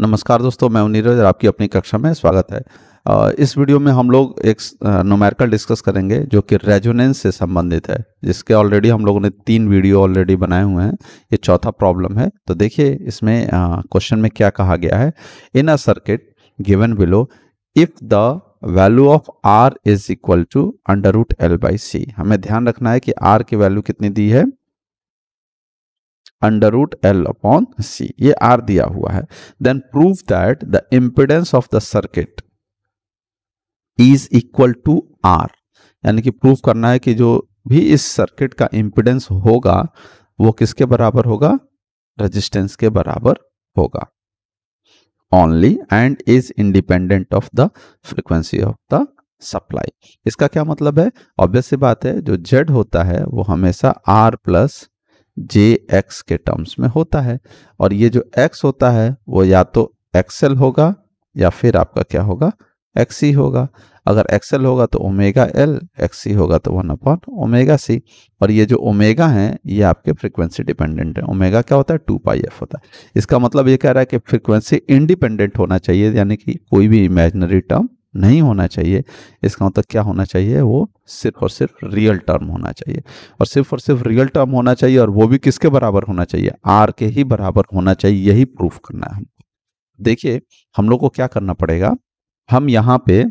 नमस्कार दोस्तों मैं नीरज आपकी अपनी कक्षा में स्वागत है इस वीडियो में हम लोग एक नोमेरिकल डिस्कस करेंगे जो कि रेजोनेंस से संबंधित है जिसके ऑलरेडी हम लोगों ने तीन वीडियो ऑलरेडी बनाए हुए हैं ये चौथा प्रॉब्लम है तो देखिए इसमें क्वेश्चन में क्या कहा गया है in a circuit given below if the value of R is equal to under root L by C हमें ध्यान रखना है कि आर की वैल्यू कितनी दी है under root L upon C ये आर दिया हुआ है then prove that the impedance of the circuit is equal to R यानी कि प्रूव करना है कि जो भी इस सर्किट का इम्पिडेंस होगा वो किसके बराबर होगा रेजिस्टेंस के बराबर होगा only and is independent of the frequency of the supply इसका क्या मतलब है ऑब्वियस सी बात है जो जेड होता है वो हमेशा आर प्लस जे एक्स के टर्म्स में होता है और ये जो एक्स होता है वो या तो एक्सएल होगा या फिर आपका क्या होगा एक्स ही होगा अगर एक्सएल होगा तो ओमेगा एल एक्स होगा तो वन अपॉन ओमेगा सी और ये जो ओमेगा है ये आपके फ्रिक्वेंसी डिपेंडेंट है ओमेगा क्या होता है टू पाई एफ होता है इसका मतलब ये कह रहा है कि फ्रिक्वेंसी इंडिपेंडेंट होना चाहिए यानी कि कोई भी इमेजनरी टर्म नहीं होना चाहिए इसका मतलब क्या होना चाहिए वो सिर्फ और सिर्फ रियल टर्म होना चाहिए और सिर्फ और सिर्फ रियल टर्म होना चाहिए और वो भी किसके बराबर होना चाहिए आर के ही बराबर होना चाहिए यही प्रूफ करना है देखिए हम लोग को क्या करना पड़ेगा हम यहाँ पे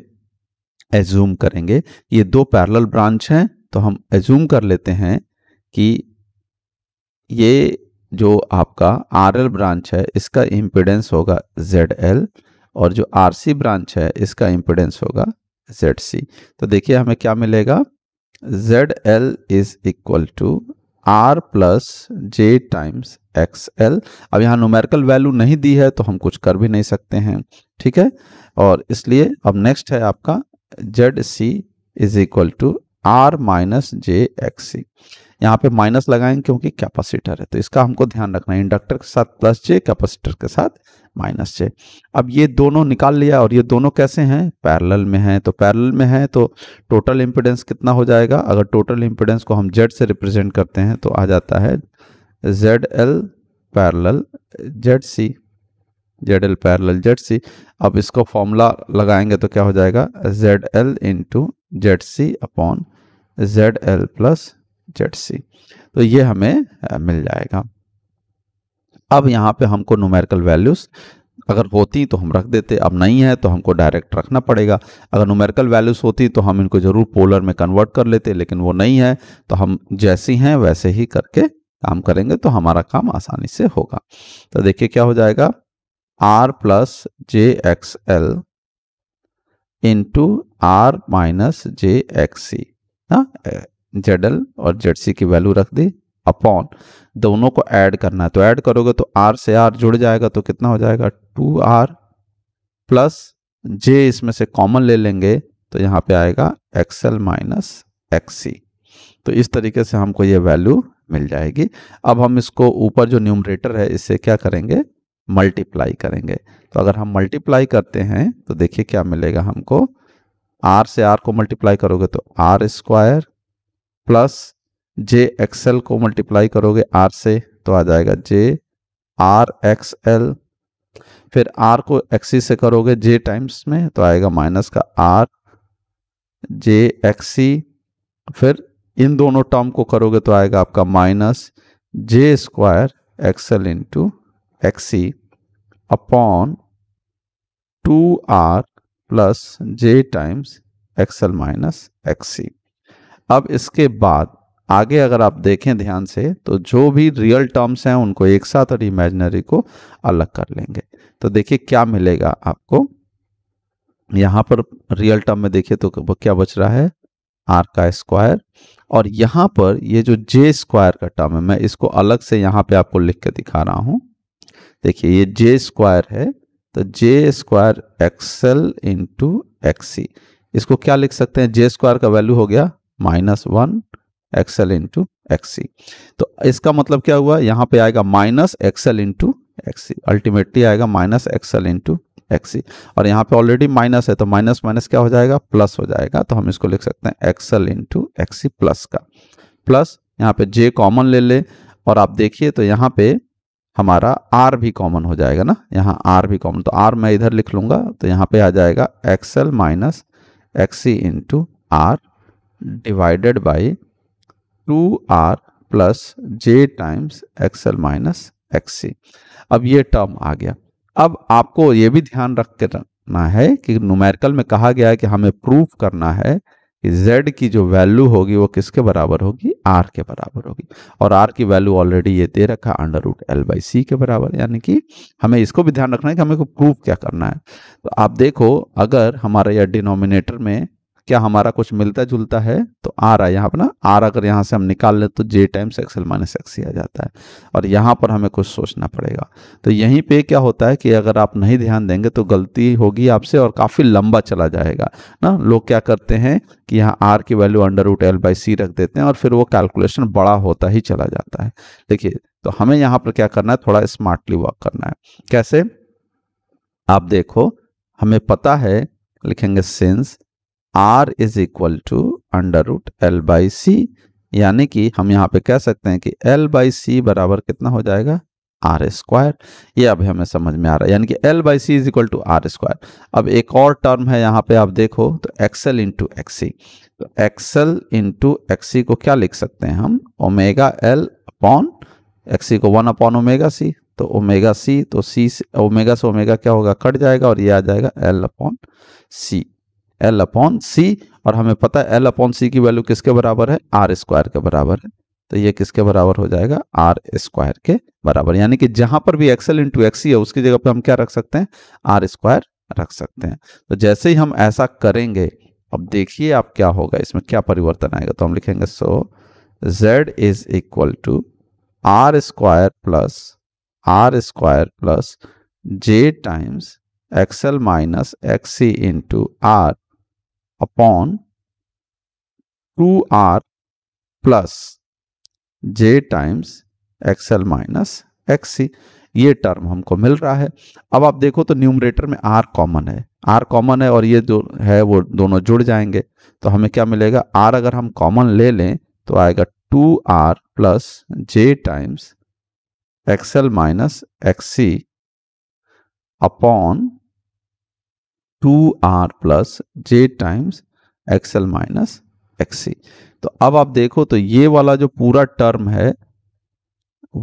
एज्यूम करेंगे ये दो पैरेलल ब्रांच हैं तो हम एज्यूम कर लेते हैं कि ये जो आपका आर एल ब्रांच है इसका इम्पिडेंस होगा जेड एल और जो आर सी ब्रांच है इसका इम्पोर्टेंस होगा जेड सी तो देखिए हमें क्या मिलेगा Z L is equal to R plus J times X L अब यहाँ नोमेरिकल वैल्यू नहीं दी है तो हम कुछ कर भी नहीं सकते हैं ठीक है और इसलिए अब नेक्स्ट है आपका Z C is equal to R minus J X C यहाँ पे माइनस लगाएंगे क्योंकि कैपेसिटर है तो इसका हमको ध्यान रखना है इंडक्टर के साथ प्लस जे कैपेसिटर के साथ माइनस जे अब ये दोनों निकाल लिया और ये दोनों कैसे हैं पैरेलल में हैं तो पैरेलल में है तो टोटल इम्पिडेंस कितना हो जाएगा अगर टोटल इम्पिडेंस को हम जेड से रिप्रेजेंट करते हैं तो आ जाता है Z L parallel Z C Z L parallel Z C अब इसको फॉर्मूला लगाएंगे तो क्या हो जाएगा Z L into Z C upon Z L plus Z C तो ये हमें मिल जाएगा अब यहाँ पे हमको न्यूमेरिकल वैल्यूज अगर होती तो हम रख देते अब नहीं है तो हमको डायरेक्ट रखना पड़ेगा अगर न्यूमेरिकल वैल्यूज होती तो हम इनको जरूर पोलर में कन्वर्ट कर लेते लेकिन वो नहीं है तो हम जैसी हैं वैसे ही करके काम करेंगे तो हमारा काम आसानी से होगा तो देखिए क्या हो जाएगा R plus J X L into R minus J X C Z L और जेड सी की वैल्यू रख दी अपॉन दोनों को ऐड करना है तो ऐड करोगे तो आर से आर जुड़ जाएगा तो कितना हो जाएगा टू आर प्लस जे इसमें से कॉमन ले लेंगे तो यहाँ पे आएगा एक्सएल माइनस एक्सी तो इस तरीके से हमको ये वैल्यू मिल जाएगी अब हम इसको ऊपर जो न्यूमरेटर है इससे क्या करेंगे मल्टीप्लाई करेंगे तो अगर हम मल्टीप्लाई करते हैं तो देखिए क्या मिलेगा हमको आर से आर को मल्टीप्लाई करोगे तो R square plus J X L को मल्टीप्लाई करोगे आर से तो आ जाएगा जे आर एक्स एल फिर आर को एक्सी से करोगे जे टाइम्स में तो आएगा माइनस का आर जे एक्सी फिर इन दोनों टर्म को करोगे तो आएगा आपका minus J square X L into X C upon two R plus J times X L minus X C अब इसके बाद आगे अगर आप देखें ध्यान से तो जो भी रियल टर्म्स हैं उनको एक साथ और इमेजिनरी को अलग कर लेंगे तो देखिए क्या मिलेगा आपको यहां पर रियल टर्म में देखिए तो क्या बच रहा है आर का स्क्वायर और यहां पर ये जो जे स्क्वायर का टर्म है मैं इसको अलग से यहां पे आपको लिख के दिखा रहा हूं देखिए ये जे स्क्वायर है तो J square X L into X C इसको क्या लिख सकते हैं जे स्क्वायर का वैल्यू हो गया minus one X L into X C तो इसका मतलब क्या हुआ यहाँ पे आएगा minus X L into X C ultimately आएगा माइनस एक्सएल इंटू एक्सी और यहाँ पे ऑलरेडी माइनस है तो माइनस माइनस क्या हो जाएगा प्लस हो जाएगा तो हम इसको लिख सकते हैं एक्सएल इंटू एक्सी प्लस का प्लस यहाँ पे जे कॉमन ले ले और आप देखिए तो यहाँ पे हमारा आर भी कॉमन हो जाएगा ना यहाँ आर भी कॉमन तो आर मैं इधर लिख लूंगा तो यहाँ पे आ जाएगा X L minus X C into R divided by two R plus J times X L minus X C अब ये टर्म आ गया अब आपको ये भी ध्यान रख के रखना है कि नुमेरिकल में कहा गया है कि हमें प्रूफ करना है कि z की जो वैल्यू होगी वो किसके बराबर होगी r के बराबर होगी और r की वैल्यू ऑलरेडी ये दे रखा है under root L by C के बराबर यानी कि हमें इसको भी ध्यान रखना है कि हमें को प्रूफ क्या करना है तो आप देखो अगर हमारे यह डिनोमिनेटर में क्या हमारा कुछ मिलता जुलता है तो आर आ यहाँ पर ना आर अगर यहाँ से हम निकाल लें तो J times X L minus X ही आ जाता है और यहाँ पर हमें कुछ सोचना पड़ेगा तो यहीं पे क्या होता है कि अगर आप नहीं ध्यान देंगे तो गलती होगी आपसे और काफ़ी लंबा चला जाएगा ना लोग क्या करते हैं कि यहाँ आर की value under root L by C रख देते हैं और फिर वो कैलकुलेशन बड़ा होता ही चला जाता है देखिए तो हमें यहाँ पर क्या करना है थोड़ा स्मार्टली वर्क करना है कैसे आप देखो हमें पता है लिखेंगे since R is equal to under root L by C यानी कि हम यहाँ पे कह सकते हैं कि एल बाई सी बराबर कितना हो जाएगा आर स्क्वायर ये अभी हमें समझ में आ रहा है यानी कि L by C is equal to R square अब एक और टर्म है यहाँ पे आप देखो तो एक्सएल इंटू एक्सी तो एक्सएल इंटू एक्सी को क्या लिख सकते हैं हम ओमेगा एल अपॉन एक्सी को वन अपॉन ओमेगा सी तो ओमेगा सी तो सी से ओमेगा से ओमेगा क्या होगा कट जाएगा और ये आ जाएगा L upon C L upon C और हमें पता है एल अपॉन सी की वैल्यू किसके बराबर है आर स्क्वायर के बराबर है तो ये किसके बराबर हो जाएगा आर स्क्वायर के बराबर यानी कि जहां पर भी एक्सएल इंटू एक्सी है उसकी जगह पर हम क्या रख सकते हैं आर स्क्वायर रख सकते हैं तो जैसे ही हम ऐसा करेंगे अब देखिए आप क्या होगा इसमें क्या परिवर्तन आएगा तो हम लिखेंगे so Z is equal to R square plus R square plus J times X L minus X C into R upon two R plus J times X L minus X C ये टर्म हमको मिल रहा है अब आप देखो तो numerator में R common है आर कॉमन है और ये जो है वो दोनों जुड़ जाएंगे तो हमें क्या मिलेगा आर अगर हम कॉमन ले लें तो आएगा two R plus J times X L minus X C upon two R plus J times X L minus X C तो अब आप देखो तो ये वाला जो पूरा टर्म है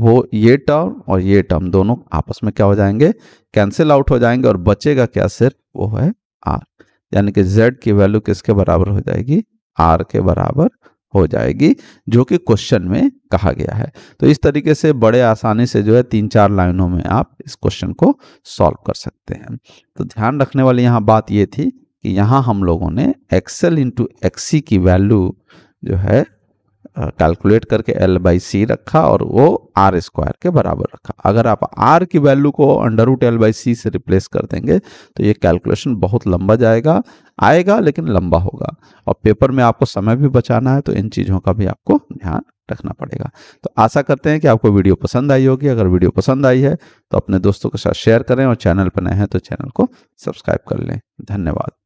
वो ये टर्म और ये टर्म दोनों आपस में क्या हो जाएंगे कैंसिल आउट हो जाएंगे और बचेगा क्या सिर्फ वो है आर यानी कि जेड की वैल्यू किसके बराबर हो जाएगी आर के बराबर हो जाएगी जो कि क्वेश्चन में कहा गया है तो इस तरीके से बड़े आसानी से जो है तीन चार लाइनों में आप इस क्वेश्चन को सॉल्व कर सकते हैं तो ध्यान रखने वाली यहाँ बात ये थी कि यहाँ हम लोगों ने एक्सएल इंटू एक्सी की वैल्यू जो है कैलकुलेट करके एल बाई सी रखा और वो आर स्क्वायर के बराबर रखा अगर आप आर की वैल्यू को under root L by C से रिप्लेस कर देंगे तो ये कैलकुलेशन बहुत लंबा जाएगा आएगा लेकिन लंबा होगा और पेपर में आपको समय भी बचाना है तो इन चीज़ों का भी आपको ध्यान रखना पड़ेगा तो आशा करते हैं कि आपको वीडियो पसंद आई होगी अगर वीडियो पसंद आई है तो अपने दोस्तों के साथ शेयर करें और चैनल पर नए हैं तो चैनल को सब्सक्राइब कर लें धन्यवाद